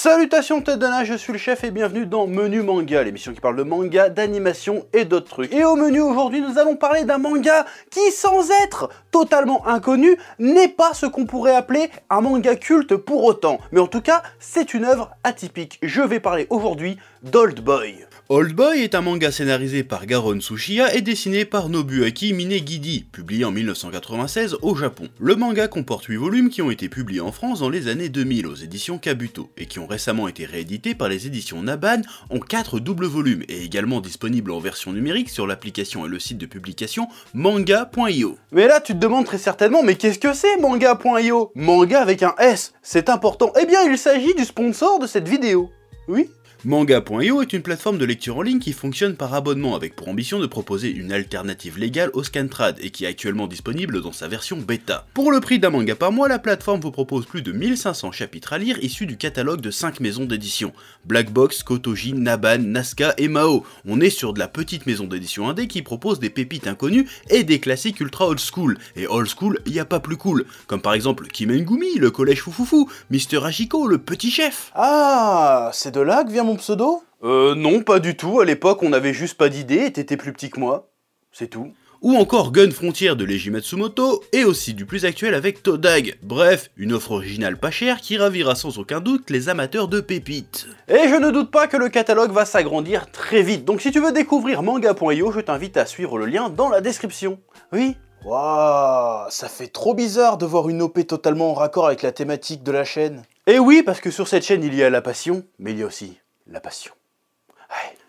Salutations tête je suis le chef et bienvenue dans Menu Manga, l'émission qui parle de manga, d'animation et d'autres trucs. Et au menu aujourd'hui, nous allons parler d'un manga qui, sans être totalement inconnu, n'est pas ce qu'on pourrait appeler un manga culte pour autant. Mais en tout cas, c'est une œuvre atypique. Je vais parler aujourd'hui d'Old Boy. Old Boy est un manga scénarisé par Garon Tsushiya et dessiné par Nobuaki Minegidi, publié en 1996 au Japon. Le manga comporte 8 volumes qui ont été publiés en France dans les années 2000 aux éditions Kabuto, et qui ont récemment été réédités par les éditions Naban en 4 doubles volumes, et également disponibles en version numérique sur l'application et le site de publication manga.io. Mais là tu te demandes très certainement, mais qu'est-ce que c'est manga.io Manga avec un S, c'est important. Eh bien il s'agit du sponsor de cette vidéo. Oui, Manga.io est une plateforme de lecture en ligne qui fonctionne par abonnement avec pour ambition de proposer une alternative légale au Scantrad et qui est actuellement disponible dans sa version bêta. Pour le prix d'un manga par mois, la plateforme vous propose plus de 1500 chapitres à lire issus du catalogue de 5 maisons d'édition. Blackbox, Box, Kotoji, Naban, Nasca et Mao. On est sur de la petite maison d'édition indé qui propose des pépites inconnues et des classiques ultra old school. Et old school, y a pas plus cool. Comme par exemple Kimengumi, le collège foufoufou, Mister Hachiko, le petit chef. Ah, c'est de là que vient pseudo Euh, non, pas du tout. À l'époque, on n'avait juste pas d'idée et t'étais plus petit que moi. C'est tout. Ou encore Gun Frontier de Leiji Matsumoto, et aussi du plus actuel avec Todag. Bref, une offre originale pas chère qui ravira sans aucun doute les amateurs de pépites. Et je ne doute pas que le catalogue va s'agrandir très vite, donc si tu veux découvrir manga.io, je t'invite à suivre le lien dans la description. Oui, Waouh, ça fait trop bizarre de voir une OP totalement en raccord avec la thématique de la chaîne. Et oui, parce que sur cette chaîne, il y a la passion, mais il y a aussi la passion.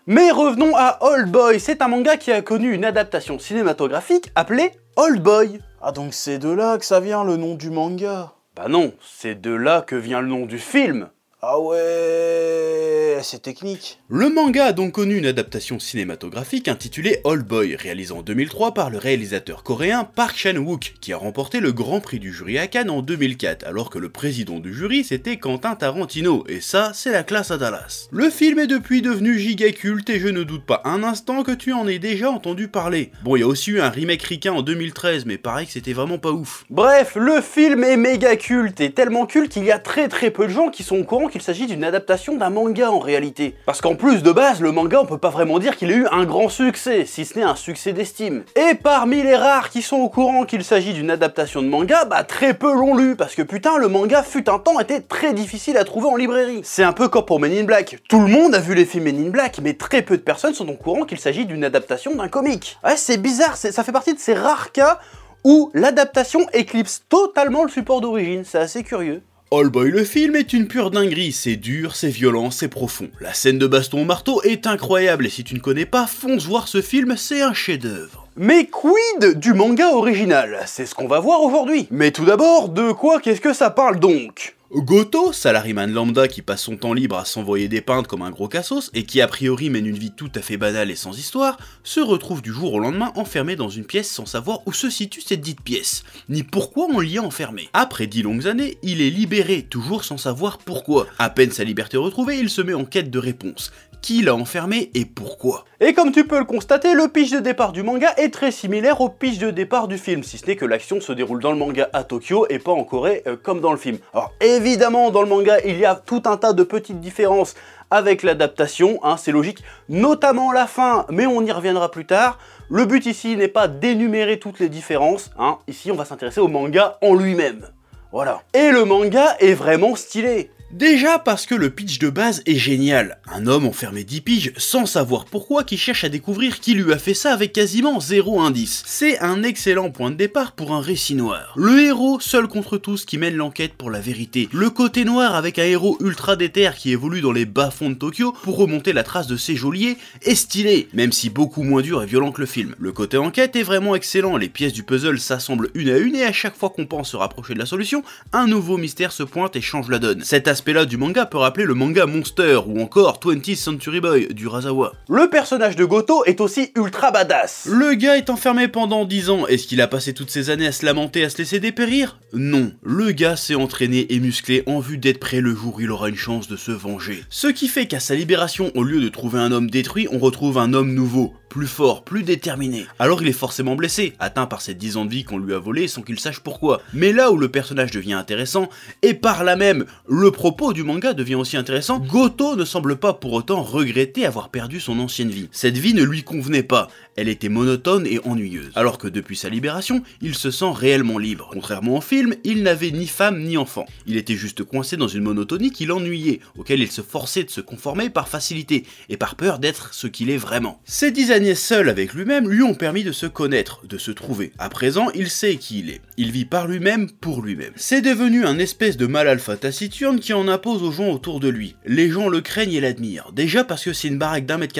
Mais revenons à Old Boy, c'est un manga qui a connu une adaptation cinématographique appelée Old Boy. Ah donc c'est de là que ça vient le nom du manga Bah non, c'est de là que vient le nom du film ah ouais, c'est technique. Le manga a donc connu une adaptation cinématographique intitulée All Boy, réalisée en 2003 par le réalisateur coréen Park Chan-wook, qui a remporté le grand prix du jury à Cannes en 2004, alors que le président du jury c'était Quentin Tarantino, et ça c'est la classe à Dallas. Le film est depuis devenu giga culte et je ne doute pas un instant que tu en aies déjà entendu parler. Bon, il y a aussi eu un remake ricain en 2013, mais pareil que c'était vraiment pas ouf. Bref, le film est méga culte, et tellement culte qu'il y a très très peu de gens qui sont au qu'il s'agit d'une adaptation d'un manga en réalité. Parce qu'en plus de base, le manga on peut pas vraiment dire qu'il ait eu un grand succès, si ce n'est un succès d'estime. Et parmi les rares qui sont au courant qu'il s'agit d'une adaptation de manga, bah très peu l'ont lu, parce que putain, le manga fut un temps était très difficile à trouver en librairie. C'est un peu comme pour Men in Black. Tout le monde a vu les films Men in Black, mais très peu de personnes sont au courant qu'il s'agit d'une adaptation d'un comic. Ouais, c'est bizarre, ça fait partie de ces rares cas où l'adaptation éclipse totalement le support d'origine, c'est assez curieux. All Boy le film est une pure dinguerie, c'est dur, c'est violent, c'est profond. La scène de baston au marteau est incroyable et si tu ne connais pas, fonce voir ce film, c'est un chef-d'œuvre. Mais quid du manga original C'est ce qu'on va voir aujourd'hui. Mais tout d'abord, de quoi qu'est-ce que ça parle donc Goto, Salariman lambda qui passe son temps libre à s'envoyer des peintes comme un gros cassos et qui a priori mène une vie tout à fait banale et sans histoire, se retrouve du jour au lendemain enfermé dans une pièce sans savoir où se situe cette dite pièce, ni pourquoi on l'y a enfermé. Après dix longues années, il est libéré, toujours sans savoir pourquoi. À peine sa liberté retrouvée, il se met en quête de réponse, qui l'a enfermé et pourquoi. Et comme tu peux le constater, le pitch de départ du manga est très similaire au pitch de départ du film, si ce n'est que l'action se déroule dans le manga à Tokyo et pas en Corée euh, comme dans le film. Alors évidemment, dans le manga, il y a tout un tas de petites différences avec l'adaptation, hein, c'est logique, notamment la fin, mais on y reviendra plus tard. Le but ici n'est pas d'énumérer toutes les différences, hein, ici on va s'intéresser au manga en lui-même. Voilà. Et le manga est vraiment stylé. Déjà parce que le pitch de base est génial, un homme enfermé 10 piges sans savoir pourquoi qui cherche à découvrir qui lui a fait ça avec quasiment zéro indice. C'est un excellent point de départ pour un récit noir. Le héros seul contre tous qui mène l'enquête pour la vérité, le côté noir avec un héros ultra déter qui évolue dans les bas-fonds de Tokyo pour remonter la trace de ses geôliers est stylé, même si beaucoup moins dur et violent que le film. Le côté enquête est vraiment excellent, les pièces du puzzle s'assemblent une à une et à chaque fois qu'on pense se rapprocher de la solution, un nouveau mystère se pointe et change la donne là du manga peut rappeler le manga Monster ou encore 20th Century Boy du Razawa. Le personnage de Goto est aussi ultra badass. Le gars est enfermé pendant 10 ans, est-ce qu'il a passé toutes ces années à se lamenter, à se laisser dépérir Non, le gars s'est entraîné et musclé en vue d'être prêt le jour où il aura une chance de se venger. Ce qui fait qu'à sa libération, au lieu de trouver un homme détruit, on retrouve un homme nouveau, plus fort, plus déterminé. Alors il est forcément blessé, atteint par ces dix ans de vie qu'on lui a volé sans qu'il sache pourquoi. Mais là où le personnage devient intéressant, et par là même le propos du manga devient aussi intéressant, Goto ne semble pas pour autant regretter avoir perdu son ancienne vie. Cette vie ne lui convenait pas, elle était monotone et ennuyeuse. Alors que depuis sa libération, il se sent réellement libre. Contrairement au film, il n'avait ni femme ni enfant. Il était juste coincé dans une monotonie qui l'ennuyait, auquel il se forçait de se conformer par facilité et par peur d'être ce qu'il est vraiment. Ces seul avec lui-même lui ont permis de se connaître, de se trouver. À présent, il sait qui il est. Il vit par lui-même, pour lui-même. C'est devenu un espèce de mal alpha taciturne qui en impose aux gens autour de lui. Les gens le craignent et l'admirent. Déjà parce que c'est une baraque d'un mètre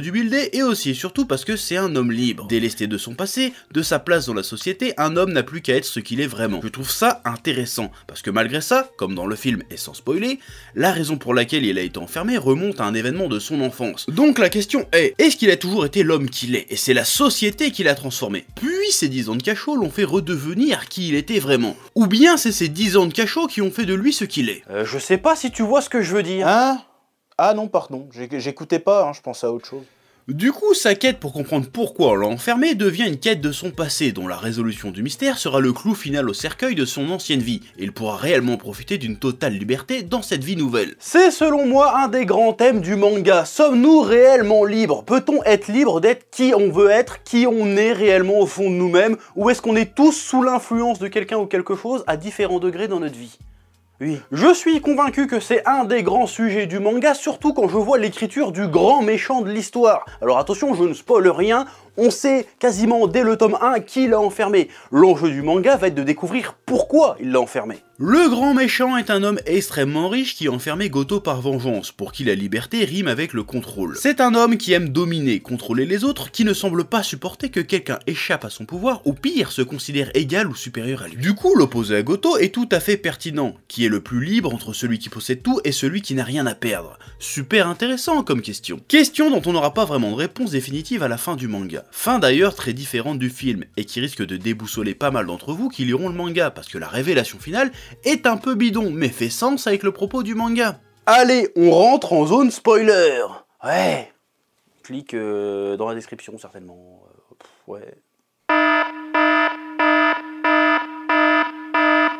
du buildé, et aussi et surtout parce que c'est un homme libre. Délesté de son passé, de sa place dans la société, un homme n'a plus qu'à être ce qu'il est vraiment. Je trouve ça intéressant parce que malgré ça, comme dans le film et sans spoiler, la raison pour laquelle il a été enfermé remonte à un événement de son enfance. Donc la question est, est-ce qu'il a toujours été l'homme qu'il est, et c'est la société qui l'a transformé. Puis ces dix ans de cachot l'ont fait redevenir qui il était vraiment. Ou bien c'est ces dix ans de cachot qui ont fait de lui ce qu'il est. Euh, je sais pas si tu vois ce que je veux dire. Hein Ah non, pardon, j'écoutais pas, hein, je pensais à autre chose. Du coup, sa quête pour comprendre pourquoi on l'a enfermé devient une quête de son passé, dont la résolution du mystère sera le clou final au cercueil de son ancienne vie, et il pourra réellement profiter d'une totale liberté dans cette vie nouvelle. C'est selon moi un des grands thèmes du manga, sommes-nous réellement libres Peut-on être libre d'être qui on veut être, qui on est réellement au fond de nous-mêmes, ou est-ce qu'on est tous sous l'influence de quelqu'un ou quelque chose à différents degrés dans notre vie oui. Je suis convaincu que c'est un des grands sujets du manga, surtout quand je vois l'écriture du grand méchant de l'histoire. Alors attention, je ne spoil rien, on sait quasiment dès le tome 1 qui l'a enfermé. L'enjeu du manga va être de découvrir pourquoi il l'a enfermé. Le grand méchant est un homme extrêmement riche qui a enfermé Goto par vengeance, pour qui la liberté rime avec le contrôle. C'est un homme qui aime dominer, contrôler les autres, qui ne semble pas supporter que quelqu'un échappe à son pouvoir, ou pire, se considère égal ou supérieur à lui. Du coup, l'opposé à Goto est tout à fait pertinent, qui est le plus libre entre celui qui possède tout et celui qui n'a rien à perdre. Super intéressant comme question. Question dont on n'aura pas vraiment de réponse définitive à la fin du manga. Fin d'ailleurs très différente du film, et qui risque de déboussoler pas mal d'entre vous qui liront le manga, parce que la révélation finale est un peu bidon, mais fait sens avec le propos du manga. Allez, on rentre en zone spoiler Ouais Clique euh, dans la description certainement. Euh, ouais.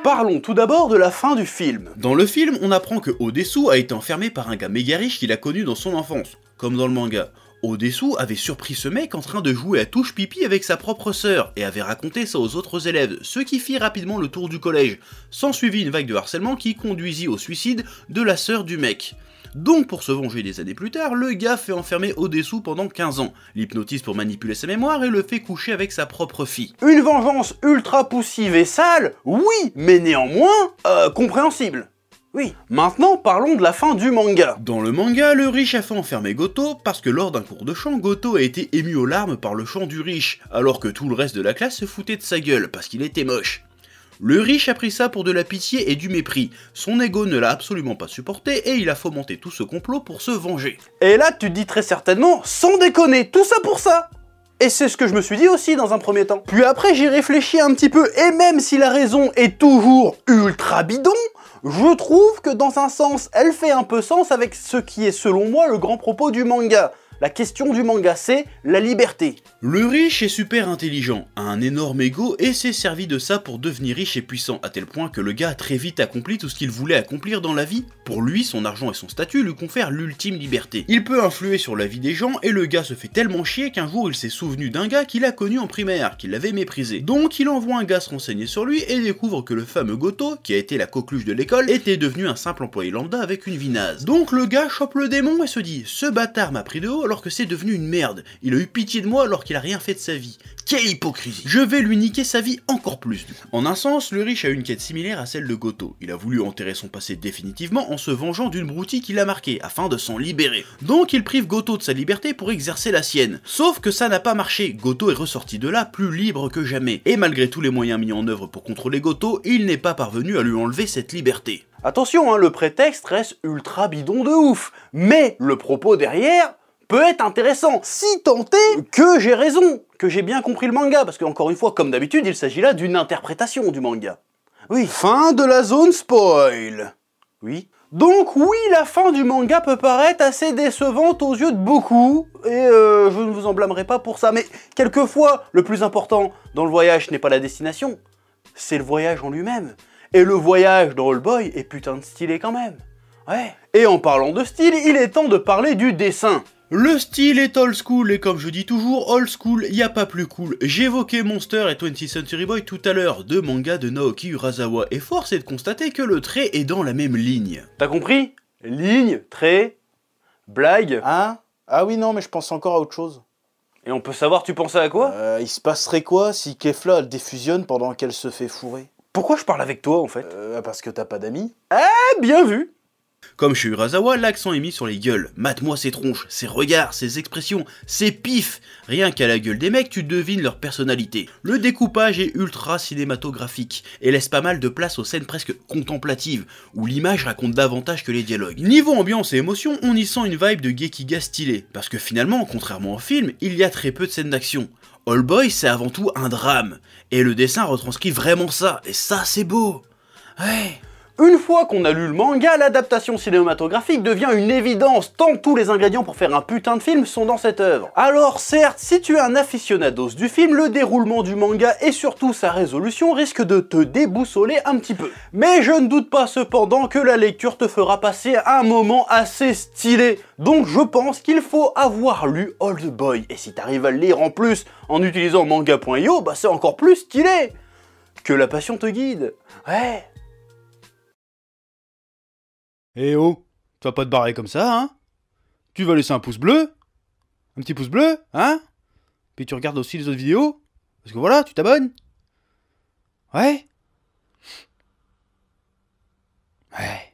Parlons tout d'abord de la fin du film. Dans le film, on apprend que Odessu a été enfermé par un gars méga riche qu'il a connu dans son enfance, comme dans le manga. Odessou avait surpris ce mec en train de jouer à touche pipi avec sa propre sœur et avait raconté ça aux autres élèves, ce qui fit rapidement le tour du collège. sans suivi une vague de harcèlement qui conduisit au suicide de la sœur du mec. Donc pour se venger des années plus tard, le gars fait enfermer Odessou pendant 15 ans, l'hypnotise pour manipuler sa mémoire et le fait coucher avec sa propre fille. Une vengeance ultra poussive et sale, oui, mais néanmoins, euh, compréhensible. Oui. Maintenant, parlons de la fin du manga. Dans le manga, le riche a fait enfermer Goto parce que lors d'un cours de chant, Goto a été ému aux larmes par le chant du riche, alors que tout le reste de la classe se foutait de sa gueule parce qu'il était moche. Le riche a pris ça pour de la pitié et du mépris. Son ego ne l'a absolument pas supporté et il a fomenté tout ce complot pour se venger. Et là, tu te dis très certainement, sans déconner, tout ça pour ça et c'est ce que je me suis dit aussi dans un premier temps. Puis après, j'ai réfléchi un petit peu, et même si la raison est toujours ultra bidon, je trouve que dans un sens, elle fait un peu sens avec ce qui est selon moi le grand propos du manga. La question du manga, c'est la liberté. Le riche est super intelligent, a un énorme ego et s'est servi de ça pour devenir riche et puissant, à tel point que le gars a très vite accompli tout ce qu'il voulait accomplir dans la vie. Pour lui, son argent et son statut lui confèrent l'ultime liberté. Il peut influer sur la vie des gens et le gars se fait tellement chier qu'un jour il s'est souvenu d'un gars qu'il a connu en primaire, qu'il avait méprisé. Donc il envoie un gars se renseigner sur lui et découvre que le fameux Goto, qui a été la coqueluche de l'école, était devenu un simple employé lambda avec une vie naze. Donc le gars chope le démon et se dit « ce bâtard m'a pris de haut, alors que c'est devenu une merde. Il a eu pitié de moi alors qu'il a rien fait de sa vie. Quelle hypocrisie Je vais lui niquer sa vie encore plus. En un sens, le riche a une quête similaire à celle de Goto. Il a voulu enterrer son passé définitivement en se vengeant d'une broutille qui l'a marqué, afin de s'en libérer. Donc il prive Goto de sa liberté pour exercer la sienne. Sauf que ça n'a pas marché, Goto est ressorti de là plus libre que jamais. Et malgré tous les moyens mis en œuvre pour contrôler Goto, il n'est pas parvenu à lui enlever cette liberté. Attention, hein, le prétexte reste ultra bidon de ouf, mais le propos derrière, peut être intéressant, si tenté que j'ai raison, que j'ai bien compris le manga, parce que, encore une fois, comme d'habitude, il s'agit là d'une interprétation du manga. Oui. Fin de la zone spoil. Oui. Donc oui, la fin du manga peut paraître assez décevante aux yeux de beaucoup, et euh, je ne vous en blâmerai pas pour ça, mais quelquefois, le plus important dans le voyage n'est pas la destination, c'est le voyage en lui-même. Et le voyage dans Boy est putain de stylé quand même. Ouais. Et en parlant de style, il est temps de parler du dessin. Le style est old school et comme je dis toujours, old school, y a pas plus cool. J'évoquais Monster et 20th Century Boy tout à l'heure, deux mangas de Naoki Urasawa, et force est de constater que le trait est dans la même ligne. T'as compris Ligne, trait, blague. Hein Ah oui, non, mais je pense encore à autre chose. Et on peut savoir, tu pensais à quoi euh, Il se passerait quoi si Kefla elle défusionne pendant qu'elle se fait fourrer Pourquoi je parle avec toi en fait euh, Parce que t'as pas d'amis. Eh bien vu comme chez Urasawa, l'accent est mis sur les gueules. Mate-moi ses tronches, ses regards, ses expressions, ses pifs Rien qu'à la gueule des mecs, tu devines leur personnalité. Le découpage est ultra cinématographique et laisse pas mal de place aux scènes presque contemplatives, où l'image raconte davantage que les dialogues. Niveau ambiance et émotion, on y sent une vibe de Gekiga stylé, parce que finalement, contrairement au film, il y a très peu de scènes d'action. All Boy, c'est avant tout un drame, et le dessin retranscrit vraiment ça, et ça c'est beau Ouais une fois qu'on a lu le manga, l'adaptation cinématographique devient une évidence tant tous les ingrédients pour faire un putain de film sont dans cette œuvre. Alors certes, si tu es un aficionados du film, le déroulement du manga et surtout sa résolution risque de te déboussoler un petit peu. Mais je ne doute pas cependant que la lecture te fera passer un moment assez stylé. Donc je pense qu'il faut avoir lu Old Boy. Et si t'arrives à le lire en plus en utilisant manga.io, bah c'est encore plus stylé. Que la passion te guide. Ouais. Eh oh, tu vas pas te barrer comme ça, hein Tu vas laisser un pouce bleu Un petit pouce bleu, hein Puis tu regardes aussi les autres vidéos Parce que voilà, tu t'abonnes Ouais Ouais